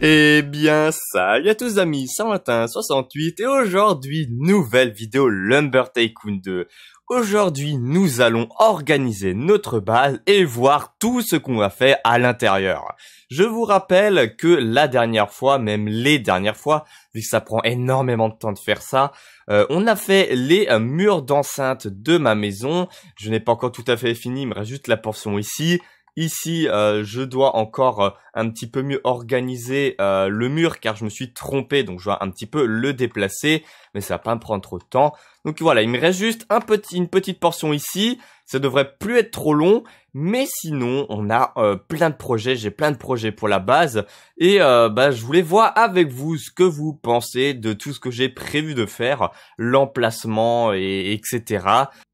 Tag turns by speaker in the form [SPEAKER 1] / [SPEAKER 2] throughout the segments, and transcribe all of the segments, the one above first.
[SPEAKER 1] Eh bien, salut à tous amis, c'est martin 68 et aujourd'hui, nouvelle vidéo Lumber Tycoon 2. Aujourd'hui, nous allons organiser notre base et voir tout ce qu'on a fait à l'intérieur. Je vous rappelle que la dernière fois, même les dernières fois, vu que ça prend énormément de temps de faire ça, euh, on a fait les euh, murs d'enceinte de ma maison. Je n'ai pas encore tout à fait fini, il me reste juste la portion ici. Ici, euh, je dois encore euh, un petit peu mieux organiser euh, le mur car je me suis trompé, donc je dois un petit peu le déplacer, mais ça va pas me prendre trop de temps. Donc voilà, il me reste juste une petite portion ici, ça devrait plus être trop long, mais sinon on a plein de projets, j'ai plein de projets pour la base, et bah, je voulais voir avec vous ce que vous pensez de tout ce que j'ai prévu de faire, l'emplacement, et, etc.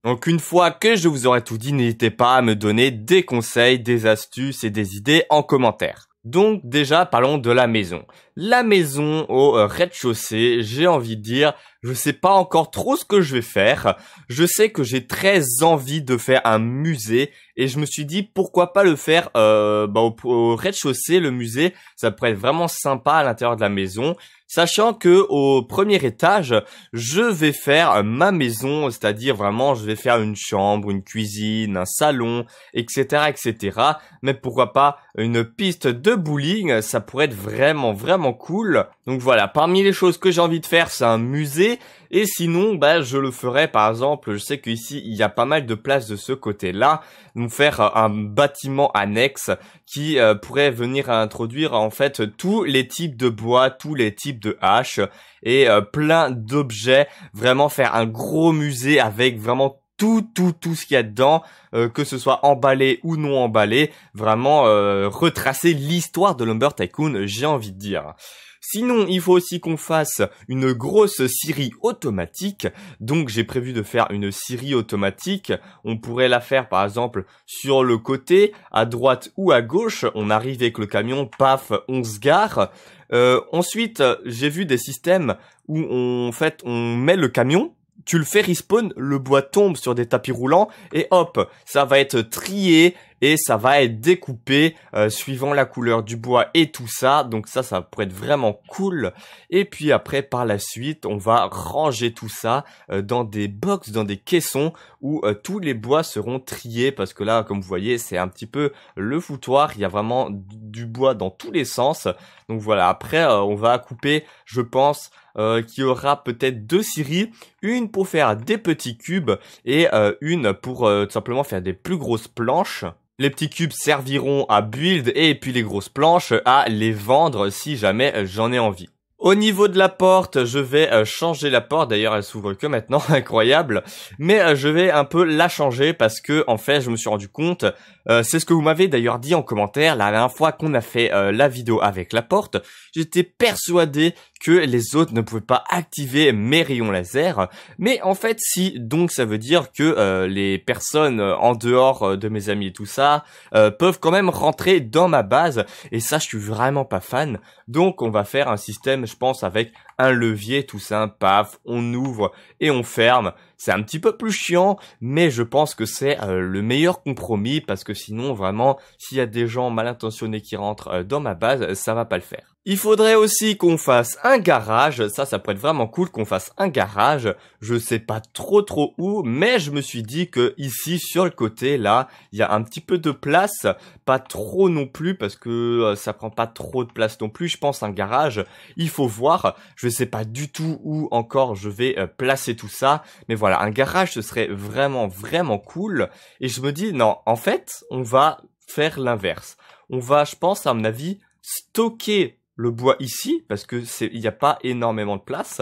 [SPEAKER 1] Donc une fois que je vous aurai tout dit, n'hésitez pas à me donner des conseils, des astuces et des idées en commentaire. Donc déjà parlons de la maison. La maison au euh, rez-de-chaussée, j'ai envie de dire, je sais pas encore trop ce que je vais faire. Je sais que j'ai très envie de faire un musée et je me suis dit pourquoi pas le faire euh, bah, au, rez-de-chaussée le musée ça pourrait être vraiment sympa à l'intérieur de la maison sachant que au premier étage je vais faire ma maison c'est-à-dire vraiment je vais faire une chambre une cuisine un salon etc etc mais pourquoi pas une piste de bowling ça pourrait être vraiment vraiment cool donc voilà parmi les choses que j'ai envie de faire c'est un musée et sinon, bah, je le ferai par exemple, je sais qu'ici il y a pas mal de places de ce côté-là, nous faire euh, un bâtiment annexe qui euh, pourrait venir à introduire en fait tous les types de bois, tous les types de haches et euh, plein d'objets, vraiment faire un gros musée avec vraiment tout, tout, tout ce qu'il y a dedans, euh, que ce soit emballé ou non emballé, vraiment euh, retracer l'histoire de Lumber Tycoon, j'ai envie de dire. Sinon, il faut aussi qu'on fasse une grosse série automatique. Donc, j'ai prévu de faire une série automatique. On pourrait la faire, par exemple, sur le côté, à droite ou à gauche. On arrive avec le camion, paf, on se gare. Euh, ensuite, j'ai vu des systèmes où on, en fait, on met le camion tu le fais respawn, le bois tombe sur des tapis roulants et hop, ça va être trié et ça va être découpé euh, suivant la couleur du bois et tout ça. Donc ça, ça pourrait être vraiment cool. Et puis après, par la suite, on va ranger tout ça euh, dans des box, dans des caissons où euh, tous les bois seront triés parce que là, comme vous voyez, c'est un petit peu le foutoir. Il y a vraiment du bois dans tous les sens. Donc voilà, après, on va couper, je pense, qu'il y aura peut-être deux scieries, une pour faire des petits cubes et une pour tout simplement faire des plus grosses planches. Les petits cubes serviront à build et puis les grosses planches à les vendre si jamais j'en ai envie. Au niveau de la porte, je vais euh, changer la porte. D'ailleurs, elle s'ouvre que maintenant, incroyable. Mais euh, je vais un peu la changer parce que, en fait, je me suis rendu compte. Euh, c'est ce que vous m'avez d'ailleurs dit en commentaire la dernière fois qu'on a fait la vidéo avec la porte. J'étais persuadé que les autres ne pouvaient pas activer mes rayons laser. Mais en fait, si. Donc, ça veut dire que les personnes en dehors de mes amis et tout ça peuvent quand même rentrer dans ma base. Et ça, je suis vraiment pas fan. Donc, on va faire un système je pense, avec un levier tout ça, paf, on ouvre et on ferme. C'est un petit peu plus chiant, mais je pense que c'est euh, le meilleur compromis parce que sinon vraiment, s'il y a des gens mal intentionnés qui rentrent euh, dans ma base, euh, ça va pas le faire. Il faudrait aussi qu'on fasse un garage, ça ça pourrait être vraiment cool qu'on fasse un garage, je sais pas trop trop où, mais je me suis dit que ici sur le côté là, il y a un petit peu de place, pas trop non plus parce que ça prend pas trop de place non plus, je pense un garage, il faut voir, je sais pas du tout où encore je vais euh, placer tout ça, mais voilà, un garage ce serait vraiment vraiment cool. Et je me dis non, en fait, on va faire l'inverse. On va, je pense, à mon avis, stocker le bois ici parce que c'est il n'y a pas énormément de place.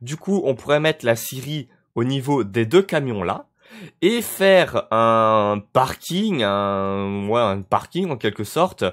[SPEAKER 1] Du coup, on pourrait mettre la scierie au niveau des deux camions là et faire un parking, un, un parking en quelque sorte,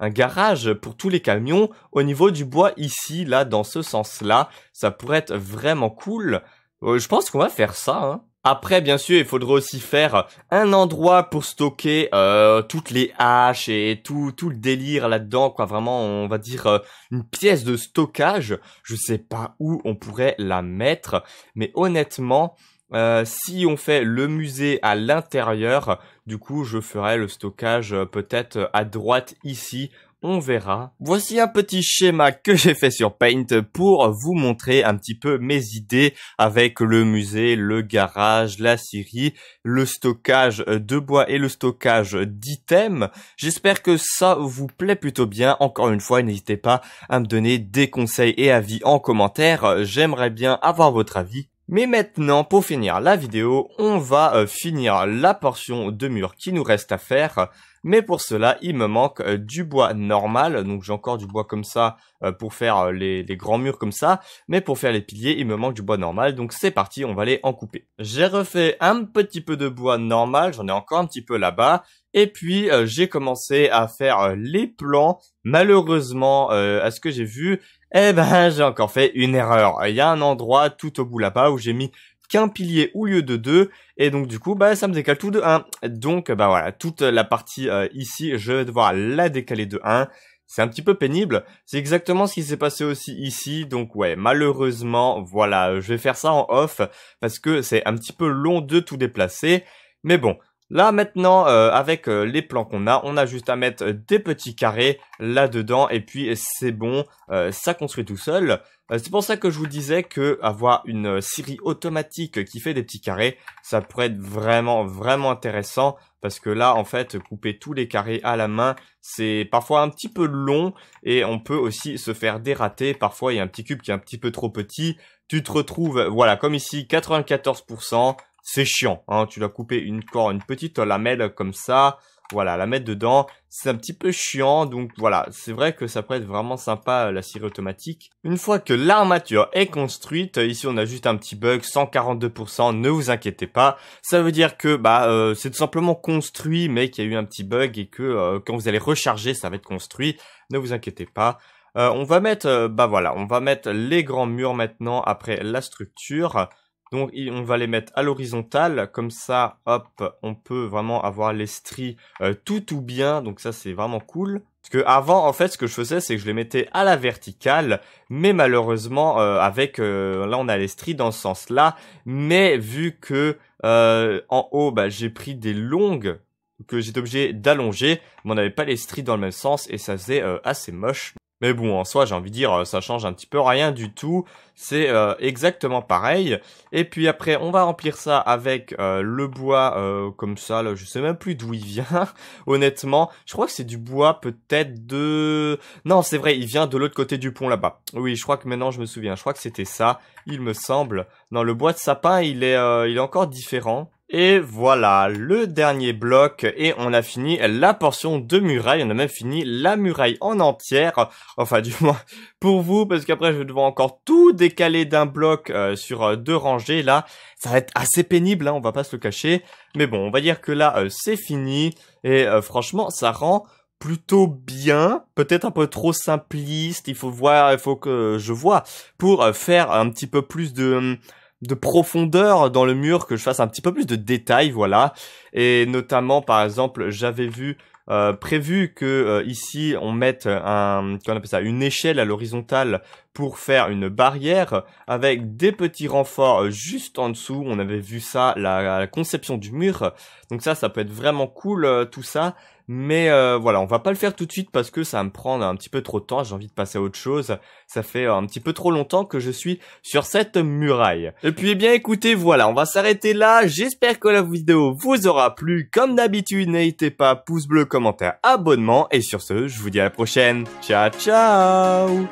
[SPEAKER 1] un garage pour tous les camions au niveau du bois ici, là, dans ce sens-là. Ça pourrait être vraiment cool. Euh, je pense qu'on va faire ça. Hein. Après, bien sûr, il faudrait aussi faire un endroit pour stocker euh, toutes les haches et tout tout le délire là-dedans, quoi. Vraiment, on va dire euh, une pièce de stockage. Je sais pas où on pourrait la mettre, mais honnêtement, euh, si on fait le musée à l'intérieur, du coup je ferai le stockage euh, peut-être à droite ici, on verra. Voici un petit schéma que j'ai fait sur Paint pour vous montrer un petit peu mes idées avec le musée, le garage, la scierie, le stockage de bois et le stockage d'items. J'espère que ça vous plaît plutôt bien. Encore une fois, n'hésitez pas à me donner des conseils et avis en commentaire. J'aimerais bien avoir votre avis mais maintenant, pour finir la vidéo, on va euh, finir la portion de mur qui nous reste à faire. Mais pour cela, il me manque euh, du bois normal. Donc j'ai encore du bois comme ça euh, pour faire les, grands murs comme ça. Mais pour faire les piliers, il me manque du bois normal. Donc c'est parti, on va aller en couper. J'ai refait un petit peu de bois normal. J'en ai encore un petit peu là-bas. Et puis euh, j'ai commencé à faire euh, les plans. Malheureusement, euh, à ce que j'ai vu, eh ben j'ai encore fait une erreur. Il y a un endroit tout au bout là-bas où j'ai mis qu'un pilier au lieu de deux et donc du coup bah ça me décale tout de 1 donc bah voilà toute la partie ici je vais devoir la décaler de 1 c'est un petit peu pénible. C'est exactement ce qui s'est passé aussi ici. Donc ouais, malheureusement, voilà, je vais faire ça en off parce que c'est un petit peu long de tout déplacer. Mais bon, Là maintenant, euh, avec euh, les plans qu'on a, on a juste à mettre euh, des petits carrés là-dedans et puis c'est bon, ça construit tout seul. c'est pour ça que je vous disais que avoir une série automatique qui fait des petits carrés, ça pourrait être vraiment vraiment intéressant parce que là en fait couper tous les carrés à la main, c'est parfois un petit peu long et on peut aussi se faire dérater. Parfois il y a un petit cube qui est un petit peu trop petit, tu te retrouves voilà comme ici 94% c'est chiant. Hein. Tu dois couper une une petite lamelle comme ça. Voilà, la mettre dedans. C'est un petit peu chiant. Donc voilà, c'est vrai que ça pourrait être vraiment sympa euh, la série automatique. Une fois que l'armature est construite, euh, ici on a juste un petit bug, 142%, ne vous inquiétez pas. Ça veut dire que bah euh, c'est tout simplement construit, mais qu'il y a eu un petit bug et que quand vous allez recharger, ça va être construit. Ne vous inquiétez pas. on va mettre, bah voilà, on va mettre les grands murs maintenant après la structure. Donc on va les mettre à l'horizontale, comme ça, hop, on peut vraiment avoir les stries euh, tout ou bien, donc ça c'est vraiment cool. Parce que avant, en fait, ce que je faisais, c'est que je les mettais à la verticale, mais malheureusement, euh, avec euh, là on a les stries dans ce sens-là, mais vu que en haut, bah, j'ai pris des longues que j'étais obligé d'allonger, mais on n'avait pas les stries dans le même sens et ça faisait assez moche. Mais bon, en soi, j'ai envie de dire, euh, ça change un petit peu rien du tout. C'est euh, exactement pareil. Et puis après, on va remplir ça avec euh, le bois comme ça. Là, je sais même plus d'où il vient. Honnêtement, je crois que c'est du bois peut-être de... Non, c'est vrai, il vient de l'autre côté du pont là-bas. Oui, je crois que maintenant, je me souviens. Je crois que c'était ça, il me semble. Non, le bois de sapin, il est, il est encore différent. Et voilà, le dernier bloc, et on a fini la portion de muraille, on a même fini la muraille en entière, enfin du moins pour vous, parce qu'après je vais devoir encore tout décaler d'un bloc euh, sur euh, deux rangées, là, ça va être assez pénible, hein, on va pas se le cacher, mais bon, on va dire que là, euh, c'est fini, et franchement, ça rend plutôt bien, peut-être un peu trop simpliste, il faut voir, il faut que je vois, pour faire un petit peu plus de hum, de profondeur dans le mur, que je fasse un petit peu plus de détails, voilà. Et notamment, par exemple, j'avais vu euh, prévu que euh, ici on mette un, on appelle ça, une échelle à l'horizontale pour faire une barrière avec des petits renforts euh, juste en dessous. On avait vu ça, la, conception du mur. Donc ça, ça peut être vraiment cool euh, tout ça. Mais euh, voilà, on va pas le faire tout de suite parce que ça va me prendre un petit peu trop de temps, j'ai envie de passer à autre chose. Ça fait un petit peu trop longtemps que je suis sur cette muraille. Et puis eh bien écoutez, voilà, on va s'arrêter là. J'espère que la vidéo vous aura plu. Comme d'habitude, n'hésitez pas, pouce bleu, commentaire, abonnement. Et sur ce, je vous dis à la prochaine. Ciao, ciao